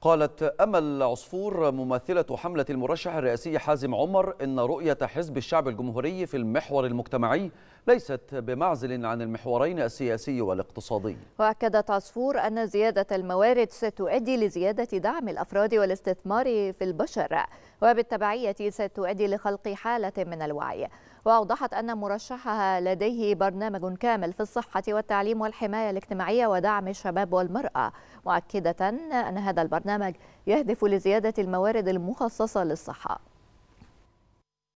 قالت أمل عصفور ممثلة حملة المرشح الرئاسي حازم عمر إن رؤية حزب الشعب الجمهوري في المحور المجتمعي ليست بمعزل عن المحورين السياسي والاقتصادي وأكدت عصفور أن زيادة الموارد ستؤدي لزيادة دعم الأفراد والاستثمار في البشر وبالتبعية ستؤدي لخلق حالة من الوعي وأوضحت أن مرشحها لديه برنامج كامل في الصحة والتعليم والحماية الاجتماعية ودعم الشباب والمرأة مؤكدة أن هذا البرنامج يهدف لزيادة الموارد المخصصة للصحة